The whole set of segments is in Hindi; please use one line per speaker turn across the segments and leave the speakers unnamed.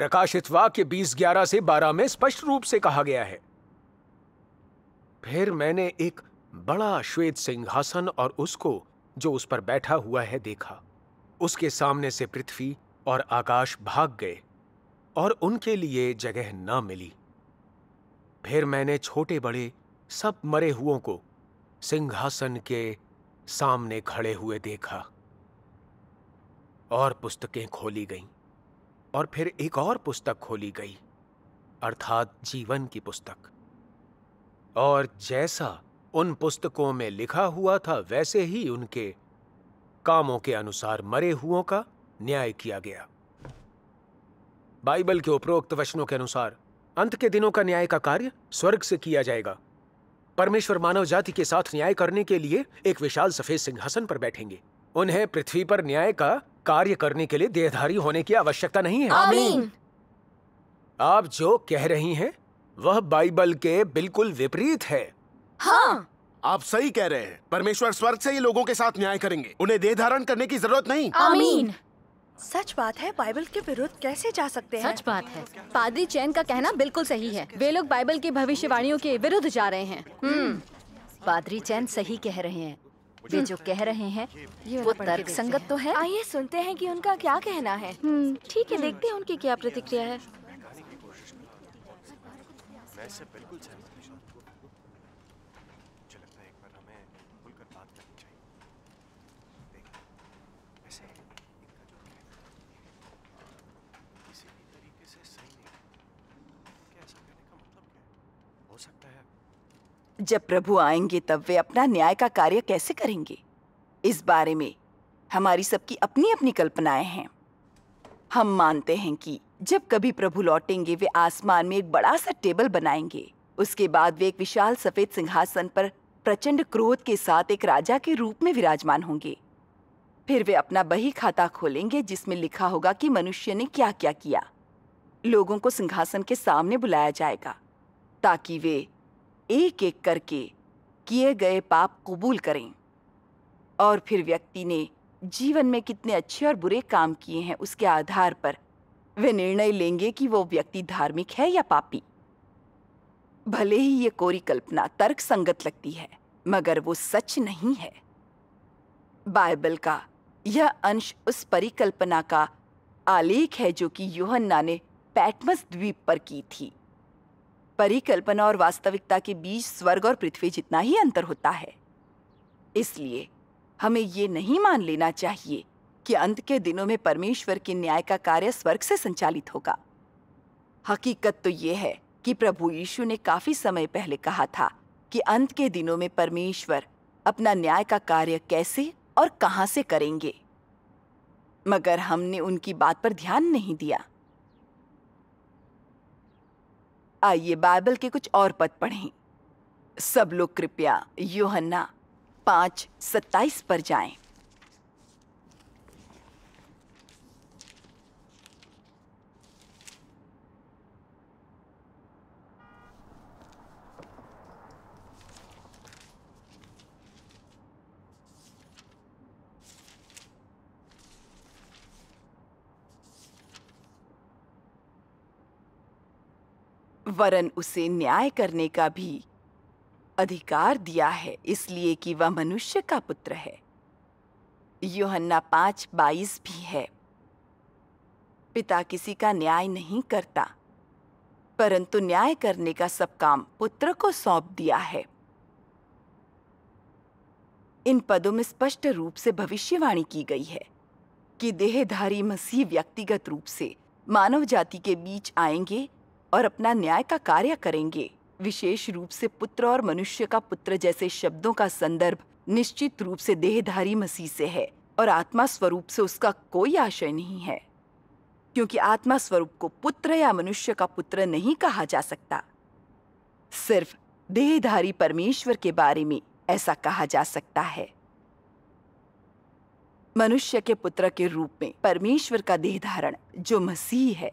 प्रकाशित वाक्य बीस ग्यारह से बारह में स्पष्ट रूप से कहा गया है फिर मैंने एक बड़ा श्वेत सिंहासन और उसको जो उस पर बैठा हुआ है देखा उसके सामने से पृथ्वी और आकाश भाग गए और उनके लिए जगह न मिली फिर मैंने छोटे बड़े सब मरे हुओं को सिंहासन के सामने खड़े हुए देखा और पुस्तकें खोली गईं और फिर एक और पुस्तक खोली गई अर्थात जीवन की पुस्तक और जैसा उन पुस्तकों में लिखा हुआ था वैसे ही उनके कामों के अनुसार मरे हुओं का न्याय किया गया बाइबल के उपरोक्त वचनों के अनुसार अंत के दिनों का न्याय का कार्य स्वर्ग से किया जाएगा परमेश्वर मानव जाति के साथ न्याय करने के लिए एक विशाल सफेद सिंहासन पर बैठेंगे उन्हें पृथ्वी पर न्याय का कार्य करने के लिए देहधारी होने की आवश्यकता नहीं है आमीन। आप जो कह रही हैं वह बाइबल के बिल्कुल विपरीत है हाँ। आप सही कह रहे हैं परमेश्वर स्वर्ग से ही लोगों के साथ न्याय करेंगे उन्हें देह धारण करने की जरूरत नहीं आमीन
सच बात है बाइबल के विरुद्ध कैसे जा सकते
हैं सच बात है पादरी चैन का कहना बिल्कुल सही है वे लोग बाइबल की भविष्यवाणियों के विरुद्ध जा रहे हैं हम्म। पादरी चैन सही कह रहे हैं वे जो हम्म। कह रहे हैं वो तर्क संगत तो है आइए सुनते हैं कि उनका क्या कहना है हम्म, ठीक है हम्म। देखते हैं उनकी क्या प्रतिक्रिया है
जब प्रभु आएंगे तब वे अपना न्याय का कार्य कैसे करेंगे इस बारे में हमारी सबकी अपनी अपनी कल्पनाएं हैं हम मानते हैं कि जब कभी प्रभु लौटेंगे वे आसमान में एक बड़ा सा टेबल बनाएंगे उसके बाद वे एक विशाल सफेद सिंहासन पर प्रचंड क्रोध के साथ एक राजा के रूप में विराजमान होंगे फिर वे अपना बही खाता खोलेंगे जिसमें लिखा होगा कि मनुष्य ने क्या क्या किया लोगों को सिंहासन के सामने बुलाया जाएगा ताकि वे एक एक करके किए गए पाप कबूल करें और फिर व्यक्ति ने जीवन में कितने अच्छे और बुरे काम किए हैं उसके आधार पर वे निर्णय लेंगे कि वो व्यक्ति धार्मिक है या पापी भले ही ये कोरी कल्पना तर्क संगत लगती है मगर वो सच नहीं है बाइबल का यह अंश उस परिकल्पना का आलेख है जो कि योहन्ना ने पैटमस द्वीप पर की थी परिकल्पना और वास्तविकता के बीच स्वर्ग और पृथ्वी जितना ही अंतर होता है इसलिए हमें ये नहीं मान लेना चाहिए कि अंत के दिनों में परमेश्वर के न्याय का कार्य स्वर्ग से संचालित होगा हकीकत तो यह है कि प्रभु यीशु ने काफी समय पहले कहा था कि अंत के दिनों में परमेश्वर अपना न्याय का कार्य कैसे और कहां से करेंगे मगर हमने उनकी बात पर ध्यान नहीं दिया आइए बाइबल के कुछ और पद पढ़ें सब लोग कृपया योहन्ना पाँच सत्ताईस पर जाएं। वरन उसे न्याय करने का भी अधिकार दिया है इसलिए कि वह मनुष्य का पुत्र है योहन्ना पांच बाईस भी है पिता किसी का न्याय नहीं करता परंतु न्याय करने का सब काम पुत्र को सौंप दिया है इन पदों में स्पष्ट रूप से भविष्यवाणी की गई है कि देहधारी मसीह व्यक्तिगत रूप से मानव जाति के बीच आएंगे और अपना न्याय का कार्य करेंगे विशेष रूप से पुत्र और मनुष्य का पुत्र जैसे शब्दों का संदर्भ निश्चित रूप से देहधारी मसीह से है और आत्मा स्वरूप से उसका कोई आशय नहीं है क्योंकि आत्मा स्वरूप को पुत्र या मनुष्य का पुत्र नहीं कहा जा सकता सिर्फ देहधारी परमेश्वर के बारे में ऐसा कहा जा सकता है मनुष्य के पुत्र के रूप में परमेश्वर का देह धारण जो मसीह है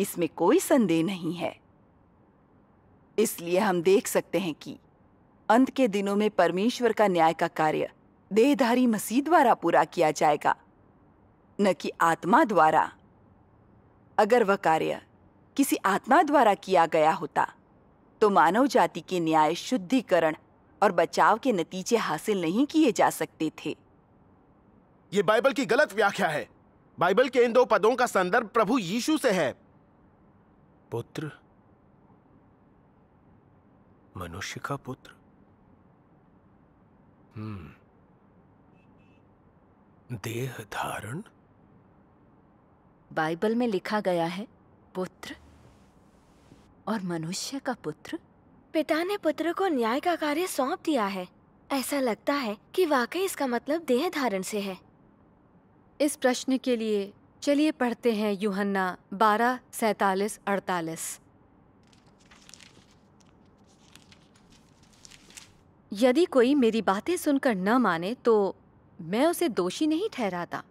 इसमें कोई संदेह नहीं है इसलिए हम देख सकते हैं कि अंत के दिनों में परमेश्वर का न्याय का कार्य देहधारी मसीह द्वारा पूरा किया जाएगा न कि आत्मा द्वारा अगर वह कार्य किसी आत्मा द्वारा किया गया होता तो मानव जाति के न्याय शुद्धिकरण और बचाव के नतीजे हासिल नहीं किए जा सकते थे
ये बाइबल की गलत व्याख्या है बाइबल के इन दो पदों का संदर्भ प्रभु यीशु से है पुत्र मनुष्य का पुत्र हम्म देह धारण
बाइबल में लिखा गया है पुत्र
और मनुष्य का पुत्र पिता
ने पुत्र को न्याय का कार्य सौंप दिया है ऐसा लगता है कि वाकई इसका मतलब देह धारण से है इस प्रश्न के लिए चलिए पढ़ते हैं यूहन्ना बारह सैतालीस अड़तालीस यदि कोई मेरी बातें सुनकर न माने तो मैं उसे दोषी नहीं ठहराता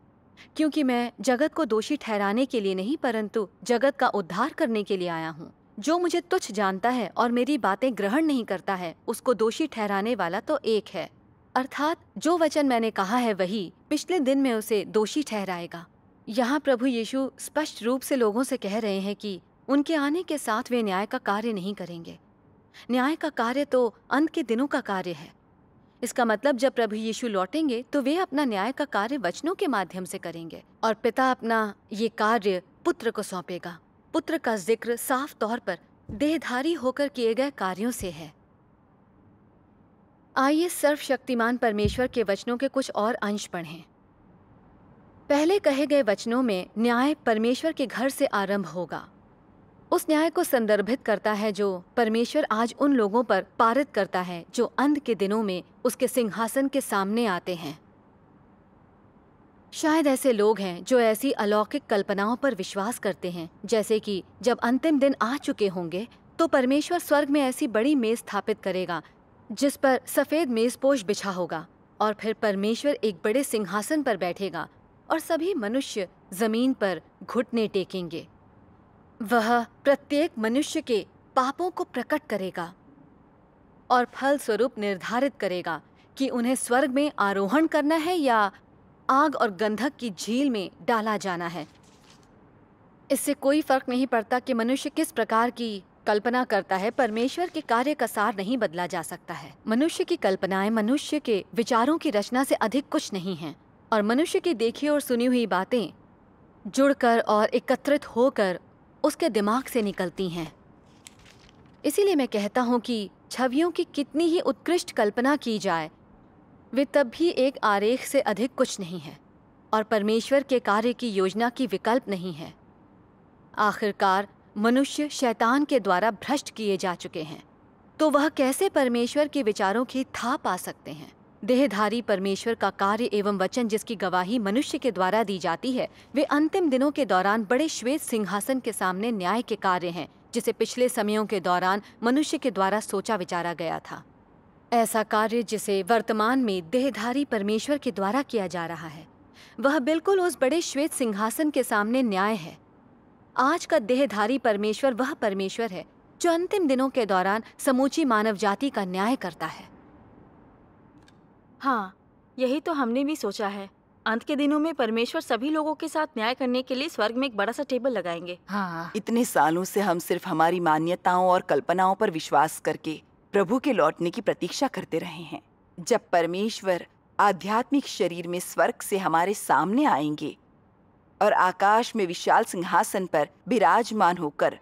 क्योंकि मैं जगत को दोषी ठहराने के लिए नहीं परंतु जगत का उद्धार करने के लिए आया हूँ जो मुझे तुच्छ जानता है और मेरी बातें ग्रहण नहीं करता है उसको दोषी ठहराने वाला तो एक है अर्थात जो वचन मैंने कहा है वही पिछले दिन में उसे दोषी ठहराएगा यहाँ प्रभु यीशु स्पष्ट रूप से लोगों से कह रहे हैं कि उनके आने के साथ वे न्याय का कार्य नहीं करेंगे न्याय का कार्य तो अंत के दिनों का कार्य है इसका मतलब जब प्रभु यीशु लौटेंगे तो वे अपना न्याय का कार्य वचनों के माध्यम से करेंगे और पिता अपना ये कार्य पुत्र को सौंपेगा पुत्र का जिक्र साफ तौर पर देहधारी होकर किए गए कार्यों से है आइए सर्वशक्तिमान परमेश्वर के वचनों के कुछ और अंश पढ़ें पहले कहे गए वचनों में न्याय परमेश्वर के घर से आरंभ होगा उस न्याय को संदर्भित करता है जो परमेश्वर आज उन लोगों पर पारित करता है जो अंत के दिनों में उसके सिंहासन के सामने आते हैं शायद ऐसे लोग हैं जो ऐसी अलौकिक कल्पनाओं पर विश्वास करते हैं जैसे कि जब अंतिम दिन आ चुके होंगे तो परमेश्वर स्वर्ग में ऐसी बड़ी मेज स्थापित करेगा जिस पर सफेद मेजपोश बिछा होगा और फिर परमेश्वर एक बड़े सिंहासन पर बैठेगा और सभी मनुष्य जमीन पर घुटने टेकेंगे वह प्रत्येक मनुष्य के पापों को प्रकट करेगा और फल स्वरूप निर्धारित करेगा कि उन्हें स्वर्ग में आरोहण करना है या आग और गंधक की झील में डाला जाना है इससे कोई फर्क नहीं पड़ता कि मनुष्य किस प्रकार की कल्पना करता है परमेश्वर के कार्य का सार नहीं बदला जा सकता है मनुष्य की कल्पनाएं मनुष्य के विचारों की रचना से अधिक कुछ नहीं है और मनुष्य की देखी और सुनी हुई बातें जुड़कर और एकत्रित होकर उसके दिमाग से निकलती हैं इसीलिए मैं कहता हूँ कि छवियों की कितनी ही उत्कृष्ट कल्पना की जाए वे तब भी एक आरेख से अधिक कुछ नहीं है और परमेश्वर के कार्य की योजना की विकल्प नहीं है आखिरकार मनुष्य शैतान के द्वारा भ्रष्ट किए जा चुके हैं तो वह कैसे परमेश्वर के विचारों की था पा सकते हैं देहधारी परमेश्वर का कार्य एवं वचन जिसकी गवाही मनुष्य के द्वारा दी जाती है वे अंतिम दिनों के दौरान बड़े श्वेत सिंहासन के सामने न्याय के कार्य हैं जिसे पिछले समयों के दौरान मनुष्य के द्वारा सोचा विचारा गया था ऐसा कार्य जिसे वर्तमान में देहधारी परमेश्वर के द्वारा किया जा रहा है वह बिल्कुल उस बड़े श्वेत सिंहासन के सामने न्याय है आज का देहधारी परमेश्वर वह परमेश्वर है जो अंतिम दिनों के दौरान समूची मानव जाति का न्याय करता है
हाँ यही तो हमने भी सोचा है अंत के दिनों में परमेश्वर सभी लोगों के साथ न्याय करने के लिए स्वर्ग में एक बड़ा सा टेबल लगाएंगे हाँ।
इतने सालों से हम सिर्फ हमारी मान्यताओं और कल्पनाओं पर विश्वास करके प्रभु के लौटने की प्रतीक्षा करते रहे हैं जब परमेश्वर आध्यात्मिक शरीर में स्वर्ग से हमारे सामने आएंगे और आकाश में विशाल सिंहासन पर विराजमान होकर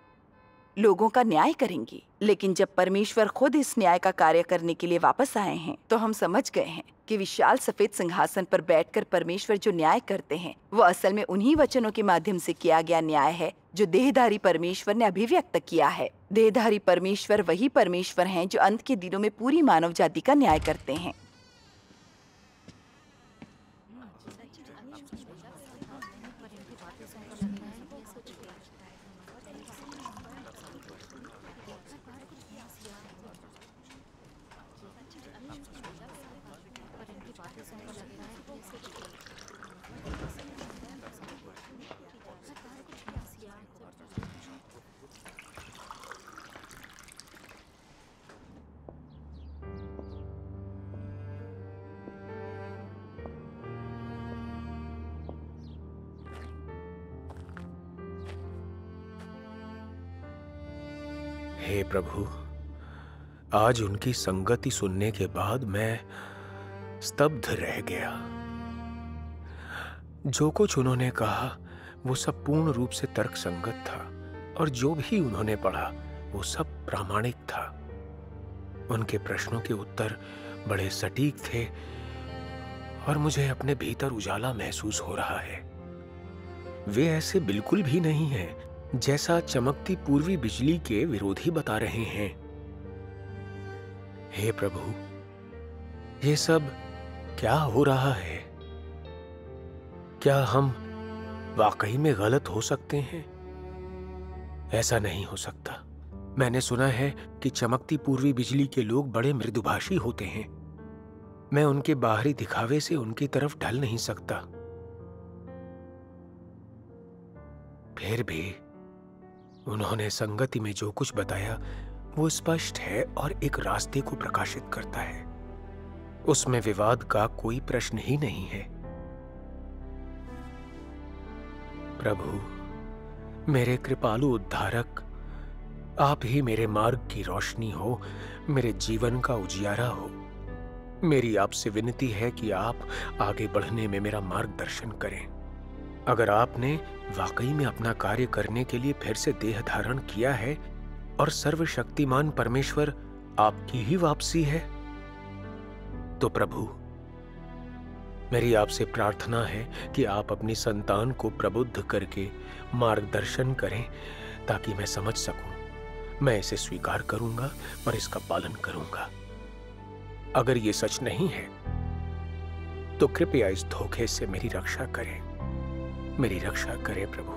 लोगों का न्याय करेंगी लेकिन जब परमेश्वर खुद इस न्याय का कार्य करने के लिए वापस आए हैं तो हम समझ गए हैं कि विशाल सफेद सिंहासन पर बैठकर परमेश्वर जो न्याय करते हैं वो असल में उन्हीं वचनों के माध्यम से किया गया न्याय है जो देहधारी परमेश्वर ने अभिव्यक्त किया है देहधारी परमेश्वर वही परमेश्वर हैं जो अंत के दिनों में पूरी मानव जाति का न्याय करते हैं
हे प्रभु आज उनकी संगति सुनने के बाद मैं स्तब्ध रह गया जो कुछ उन्होंने कहा वो सब पूर्ण रूप से तर्क संगत था और जो भी उन्होंने पढ़ा वो सब प्रामाणिक था उनके प्रश्नों के उत्तर बड़े सटीक थे और मुझे अपने भीतर उजाला महसूस हो रहा है वे ऐसे बिल्कुल भी नहीं हैं जैसा चमकती पूर्वी बिजली के विरोधी बता रहे हैं हे प्रभु ये सब क्या हो रहा है क्या हम वाकई में गलत हो सकते हैं ऐसा नहीं हो सकता मैंने सुना है कि चमकती पूर्वी बिजली के लोग बड़े मृदुभाषी होते हैं मैं उनके बाहरी दिखावे से उनकी तरफ ढल नहीं सकता फिर भी उन्होंने संगति में जो कुछ बताया वो स्पष्ट है और एक रास्ते को प्रकाशित करता है उसमें विवाद का कोई प्रश्न ही नहीं है प्रभु मेरे कृपालु उद्धारक आप ही मेरे मार्ग की रोशनी हो मेरे जीवन का उजियारा हो मेरी आपसे विनती है कि आप आगे बढ़ने में मेरा मार्गदर्शन करें अगर आपने वाकई में अपना कार्य करने के लिए फिर से देह धारण किया है और सर्वशक्तिमान परमेश्वर आपकी ही वापसी है तो प्रभु मेरी आपसे प्रार्थना है कि आप अपनी संतान को प्रबुद्ध करके मार्गदर्शन करें ताकि मैं समझ सकूं मैं इसे स्वीकार करूंगा और इसका पालन करूंगा अगर ये सच नहीं है तो कृपया इस धोखे से मेरी रक्षा करें मेरी रक्षा करे प्रभु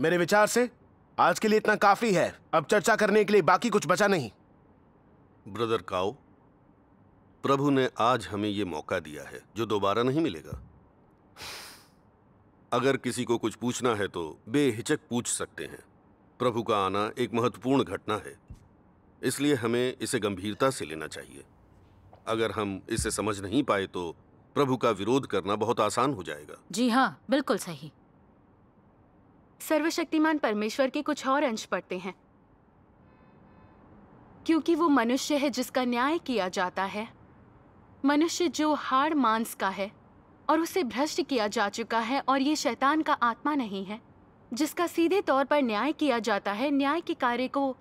मेरे विचार से आज के लिए इतना काफी है अब चर्चा करने के लिए बाकी कुछ बचा नहीं ब्रदर काओ प्रभु ने आज हमें यह मौका दिया है जो दोबारा नहीं मिलेगा अगर किसी को कुछ पूछना है तो बेहिचक पूछ सकते हैं प्रभु का आना एक महत्वपूर्ण घटना है इसलिए हमें इसे गंभीरता से लेना चाहिए अगर हम इसे समझ नहीं पाए तो प्रभु का विरोध करना बहुत आसान हो जाएगा
जी हाँ बिल्कुल सही सर्वशक्तिमान परमेश्वर के कुछ और अंश पड़ते हैं क्योंकि वो मनुष्य है जिसका न्याय किया जाता है मनुष्य जो हाड़ मांस का है और उसे भ्रष्ट किया जा चुका है और ये शैतान का आत्मा नहीं है जिसका सीधे तौर पर न्याय किया जाता है न्याय के कार्य को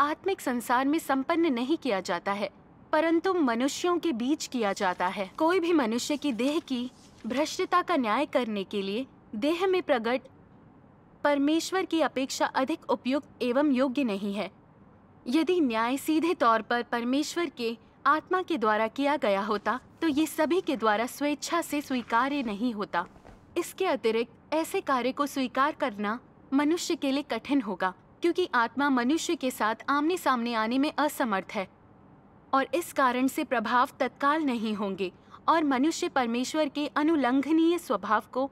आत्मिक संसार में संपन्न नहीं किया जाता है परंतु मनुष्यों के बीच किया जाता है कोई भी मनुष्य की देह की भ्रष्टता का न्याय करने के लिए देह में प्रकट परमेश्वर की अपेक्षा अधिक उपयुक्त एवं योग्य नहीं है यदि न्याय सीधे तौर पर परमेश्वर के आत्मा के द्वारा किया गया होता तो ये सभी के द्वारा स्वेच्छा से स्वीकार्य नहीं होता इसके अतिरिक्त ऐसे कार्य को स्वीकार करना मनुष्य के लिए कठिन होगा क्योंकि आत्मा मनुष्य के साथ आमने सामने आने में असमर्थ है और इस कारण से प्रभाव तत्काल नहीं होंगे और मनुष्य परमेश्वर के अनुलंघनीय स्वभाव को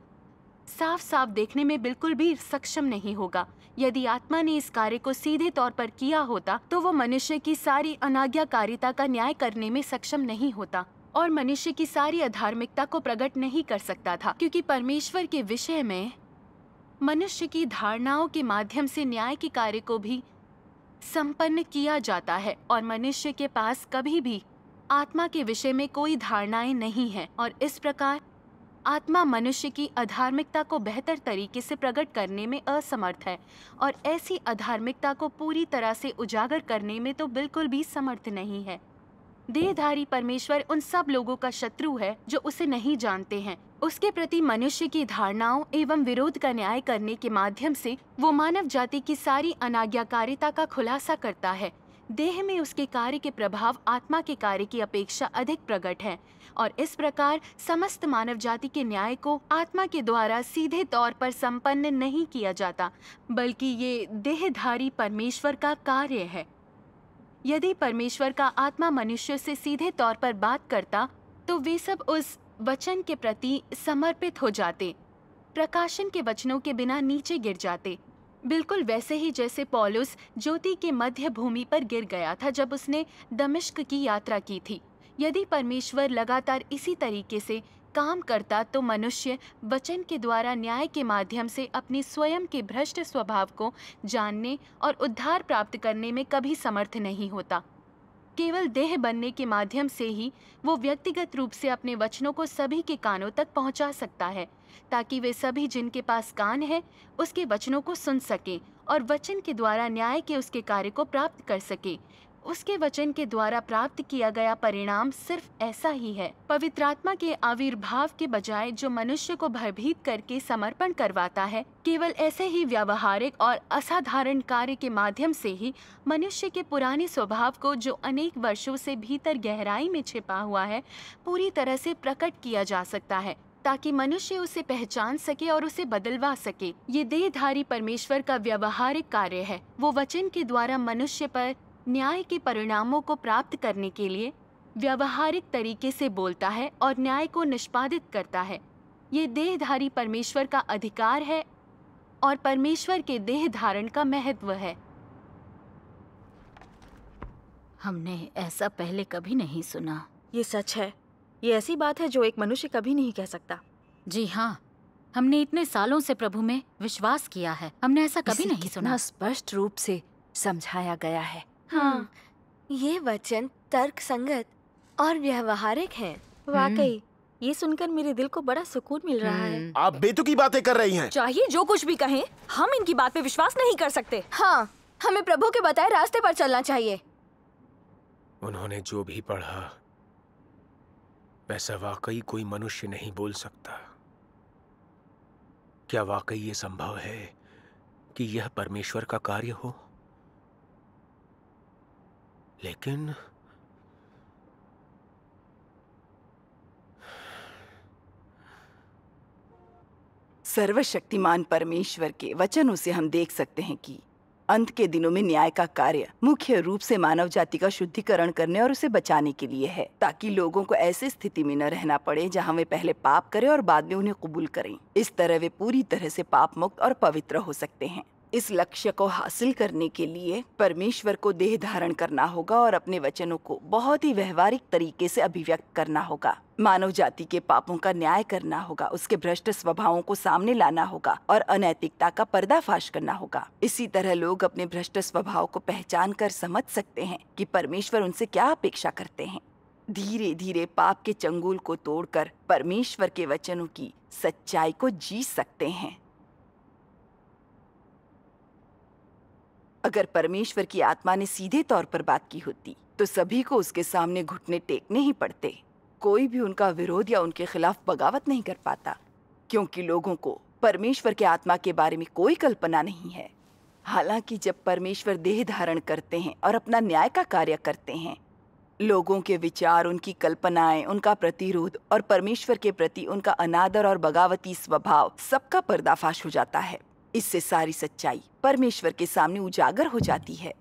साफ साफ देखने में बिल्कुल भी सक्षम नहीं होगा यदि आत्मा ने इस कार्य को सीधे तौर पर किया होता तो वो मनुष्य की सारी अनाज्ञाकारिता का न्याय करने में सक्षम नहीं होता और मनुष्य की सारी अधार्मिकता को प्रकट नहीं कर सकता था क्योंकि परमेश्वर के विषय में मनुष्य की धारणाओं के माध्यम से न्याय के कार्य को भी संपन्न किया जाता है और मनुष्य के पास कभी भी आत्मा के विषय में कोई धारणाएं नहीं है और इस प्रकार आत्मा मनुष्य की अधार्मिकता को बेहतर तरीके से प्रकट करने में असमर्थ है और ऐसी अधार्मिकता को पूरी तरह से उजागर करने में तो बिल्कुल भी समर्थ नहीं है देहधारी परमेश्वर उन सब लोगों का शत्रु है जो उसे नहीं जानते हैं उसके प्रति मनुष्य की धारणाओं एवं विरोध का न्याय करने के माध्यम से वो मानव जाति की सारी अनाज्ञाकारिता का खुलासा करता है देह में उसके कार्य के प्रभाव आत्मा के कार्य की अपेक्षा अधिक प्रकट है और इस प्रकार समस्त मानव जाति के न्याय को आत्मा के द्वारा सीधे तौर पर संपन्न नहीं किया जाता बल्कि ये देहधारी परमेश्वर का कार्य है यदि परमेश्वर का आत्मा मनुष्य से सीधे तौर पर बात करता तो वे सब उस वचन के प्रति समर्पित हो जाते प्रकाशन के वचनों के बिना नीचे गिर जाते बिल्कुल वैसे ही जैसे पॉलुस ज्योति के मध्य भूमि पर गिर गया था जब उसने दमिश्क की यात्रा की थी यदि परमेश्वर लगातार इसी तरीके से काम करता तो मनुष्य वचन के द्वारा न्याय के माध्यम से अपने स्वयं के भ्रष्ट स्वभाव को जानने और उद्धार प्राप्त करने में कभी समर्थ नहीं होता केवल देह बनने के माध्यम से ही वो व्यक्तिगत रूप से अपने वचनों को सभी के कानों तक पहुंचा सकता है ताकि वे सभी जिनके पास कान है उसके वचनों को सुन सकें और वचन के द्वारा न्याय के उसके कार्य को प्राप्त कर सकें उसके वचन के द्वारा प्राप्त किया गया परिणाम सिर्फ ऐसा ही है पवित्रात्मा के आविर्भाव के बजाय जो मनुष्य को भयभीत करके समर्पण करवाता है केवल ऐसे ही व्यावहारिक और असाधारण कार्य के माध्यम से ही मनुष्य के पुराने स्वभाव को जो अनेक वर्षों से भीतर गहराई में छिपा हुआ है पूरी तरह से प्रकट किया जा सकता है ताकि मनुष्य उसे पहचान सके और उसे बदलवा सके ये देहधारी परमेश्वर का व्यवहारिक कार्य है वो वचन के द्वारा मनुष्य पर न्याय के परिणामों को प्राप्त करने के लिए व्यवहारिक तरीके से बोलता है और न्याय को निष्पादित करता है ये देहधारी परमेश्वर का अधिकार है और परमेश्वर के देह धारण का महत्व है
हमने ऐसा पहले कभी नहीं सुना ये सच है ये ऐसी बात है जो एक मनुष्य कभी नहीं कह सकता जी हाँ हमने इतने सालों से प्रभु में विश्वास किया है हमने ऐसा कभी नहीं सुना स्पष्ट रूप से
समझाया गया है
हाँ ये वचन तर्क संगत और व्यवहारिक हैं। वाकई हम्म। ये सुनकर मेरे दिल को बड़ा सुकून मिल रहा है
हम्म। आप
बेतुकी बातें कर रही हैं।
चाहिए जो कुछ भी कहें, हम इनकी बात पे विश्वास नहीं कर सकते हाँ हमें प्रभु के बताए रास्ते पर चलना चाहिए
उन्होंने जो भी पढ़ा वैसा वाकई कोई मनुष्य नहीं बोल सकता क्या वाकई ये संभव है कि यह परमेश्वर का कार्य हो लेकिन
सर्वशक्तिमान परमेश्वर के वचनों से हम देख सकते हैं कि अंत के दिनों में न्याय का कार्य मुख्य रूप से मानव जाति का शुद्धिकरण करने और उसे बचाने के लिए है ताकि लोगों को ऐसी स्थिति में न रहना पड़े जहां वे पहले पाप करें और बाद में उन्हें कबूल करें इस तरह वे पूरी तरह से पाप मुक्त और पवित्र हो सकते हैं इस लक्ष्य को हासिल करने के लिए परमेश्वर को देह धारण करना होगा और अपने वचनों को बहुत ही व्यवहारिक तरीके से अभिव्यक्त करना होगा मानव जाति के पापों का न्याय करना होगा उसके भ्रष्ट स्वभावों को सामने लाना होगा और अनैतिकता का पर्दाफाश करना होगा इसी तरह लोग अपने भ्रष्ट स्वभाव को पहचान कर समझ सकते हैं कि परमेश्वर उनसे क्या अपेक्षा करते हैं धीरे धीरे पाप के चंगुल को तोड़कर परमेश्वर के वचनों की सच्चाई को जी सकते हैं अगर परमेश्वर की आत्मा ने सीधे तौर पर बात की होती तो सभी को उसके सामने घुटने टेकने ही पड़ते कोई भी उनका विरोध या उनके खिलाफ बगावत नहीं कर पाता क्योंकि लोगों को परमेश्वर के आत्मा के बारे में कोई कल्पना नहीं है हालांकि जब परमेश्वर देह धारण करते हैं और अपना न्याय का कार्य करते हैं लोगों के विचार उनकी कल्पनाएं उनका प्रतिरोध और परमेश्वर के प्रति उनका अनादर और बगावती स्वभाव सबका पर्दाफाश हो जाता है इससे सारी सच्चाई परमेश्वर के सामने उजागर हो जाती है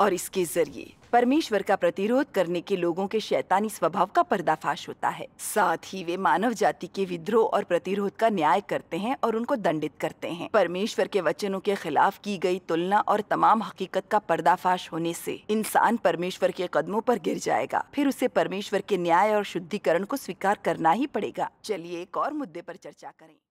और इसके जरिए परमेश्वर का प्रतिरोध करने के लोगों के शैतानी स्वभाव का पर्दाफाश होता है साथ ही वे मानव जाति के विद्रोह और प्रतिरोध का न्याय करते हैं और उनको दंडित करते हैं परमेश्वर के वचनों के खिलाफ की गई तुलना और तमाम हकीकत का पर्दाफाश होने से इंसान परमेश्वर के कदमों पर गिर जाएगा फिर उसे परमेश्वर के न्याय और शुद्धिकरण को स्वीकार करना ही पड़ेगा चलिए एक और मुद्दे पर चर्चा करें